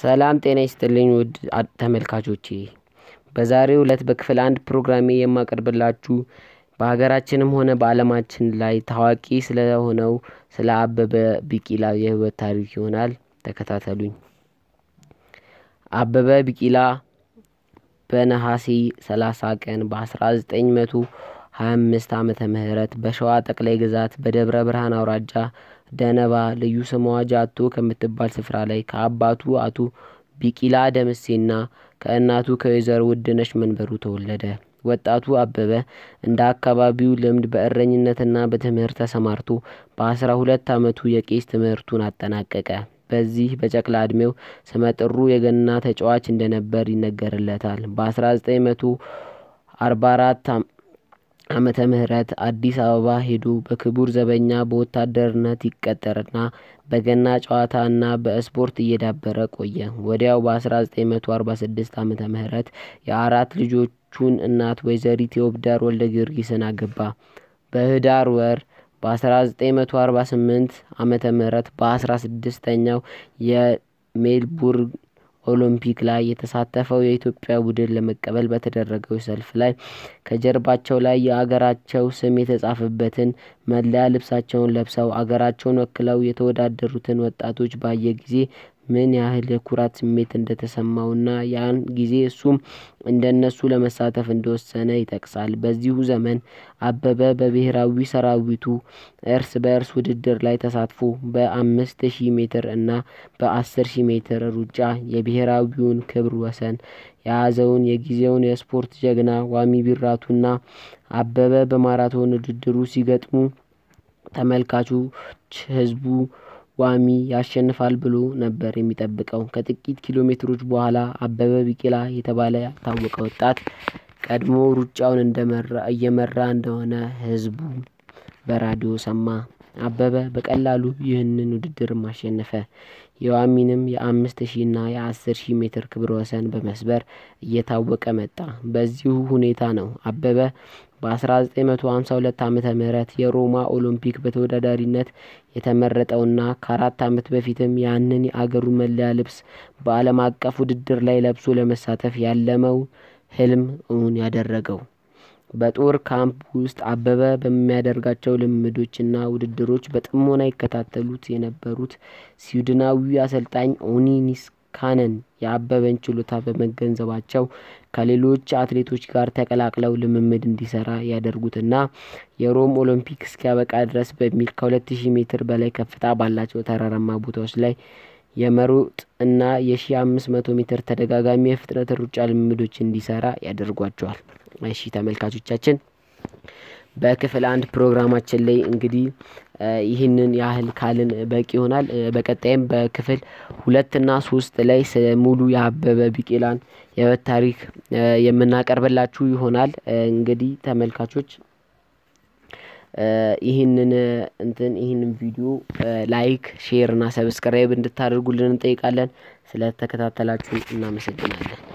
ሰላም ጤና ይስጥልኝ ውድ ተመልካቾቼ፣ በዛሬው ዕለት በክፍል አንድ ፕሮግራሜ የማቀርብላችሁ በሀገራችንም ሆነ በአለማችን ላይ ታዋቂ ስለሆነው ስለ አበበ ቢቂላ የህይወት ታሪክ ይሆናል። ተከታተሉኝ። አበበ ቢቂላ በነሐሴ 30 ቀን በ1900 25 ዓመተ ምህረት በሸዋ ጠቅላይ ግዛት በደብረ ብርሃን አውራጃ ደነባ ልዩ ስሟ ጃቶ ከምትባል ስፍራ ላይ ከአባቱ አቶ ቢቂላ ደምሴና ከእናቱ ከወይዘሮ ውድነሽ መንበሩ ተወለደ። ወጣቱ አበበ እንደ አካባቢው ልምድ በእረኝነትና በትምህርት ተሰማርቶ በአስራ ሁለት ዓመቱ የቄስ ትምህርቱን አጠናቀቀ። በዚህ በጨቅላ ዕድሜው ስመጥሩ የገና ተጫዋች እንደነበር ይነገርለታል። በ1944 ዓመተ ምህረት አዲስ አበባ ሄዶ በክቡር ዘበኛ በወታደርነት ይቀጠርና በገና ጨዋታ እና በስፖርት እየዳበረ ቆየ። ወዲያው በ1946 ዓመተ ምህረት የአራት ልጆቹን እናት ወይዘሪት የወብዳር ወልደ ጊዮርጊስን አገባ። በህዳር ወር በ1948 ዓመተ ምህረት በ16ኛው የሜልቡርን ኦሎምፒክ ላይ የተሳተፈው የኢትዮጵያ ቡድን ለመቀበል በተደረገው ሰልፍ ላይ ከጀርባቸው ላይ የአገራቸው ስም የተጻፈበትን መለያ ልብሳቸውን ለብሰው አገራቸውን ወክለው የተወዳደሩትን ወጣቶች ባየ ጊዜ ምን ያህል የኩራት ስሜት እንደተሰማውና ያን ጊዜ እሱም እንደነሱ ለመሳተፍ እንደወሰነ ይጠቅሳል። በዚሁ ዘመን አበበ በብሔራዊ ሰራዊቱ እርስ በእርስ ውድድር ላይ ተሳትፎ በአምስት ሺህ ሜትር እና በአስር ሺህ ሜትር ሩጫ የብሔራዊውን ክብር ወሰን የያዘውን የጊዜውን የስፖርት ጀግና ዋሚ ቢራቱና አበበ በማራቶን ውድድሩ ሲገጥሙ ተመልካቾች ህዝቡ ዋሚ ያሸንፋል ብሎ ነበር የሚጠብቀው። ከጥቂት ኪሎ ሜትሮች በኋላ አበበ ቢቂላ የተባለ ያልታወቀ ወጣት ቀድሞ ሩጫውን እየመራ እንደሆነ ህዝቡ በራዲዮ ሰማ። አበበ በቀላሉ ይህንን ውድድር አሸነፈ። የዋሚንም የአምስት ሺ ና የአስር ሺ ሜትር ክብረ ወሰን በመስበር እየታወቀ መጣ። በዚሁ ሁኔታ ነው አበበ በ1952 ዓ ም የሮማ ኦሎምፒክ በተወዳዳሪነት የተመረጠውና ከአራት ዓመት በፊትም ያንን የአገሩን መለያ ልብስ በዓለም አቀፍ ውድድር ላይ ለብሶ ለመሳተፍ ያለመው ህልም እውን ያደረገው በጦር ካምፕ ውስጥ አበበ በሚያደርጋቸው ልምምዶችና ውድድሮች በጥሞና ይከታተሉት የነበሩት ስዊድናዊ አሰልጣኝ ኦኒ ካነን የአበበን ችሎታ በመገንዘባቸው ከሌሎች አትሌቶች ጋር ተቀላቅለው ልምምድ እንዲሰራ ያደርጉትና የሮም ኦሎምፒክ እስኪያበቃ ድረስ በሚል ከ2000 ሜትር በላይ ከፍታ ባላቸው ተራራማ ቦታዎች ላይ የመሮጥ እና የ1500 ሜትር ተደጋጋሚ የፍጥነት ሩጫ ልምምዶች እንዲሰራ ያደርጓቸዋል። እሺ ተመልካቾቻችን በክፍል አንድ ፕሮግራማችን ላይ እንግዲህ ይህንን ያህል ካልን በቂ ይሆናል። በቀጣይም በክፍል ሁለትና ሶስት ላይ ስለ ሙሉ የአበበ ቢቂላን የህይወት ታሪክ የምናቀርብላችሁ ይሆናል። እንግዲህ ተመልካቾች ይህንን እንትን ይህንን ቪዲዮ ላይክ፣ ሼር እና ሰብስክራይብ እንድታደርጉልን እንጠይቃለን። ስለተከታተላችሁ እናመሰግናለን።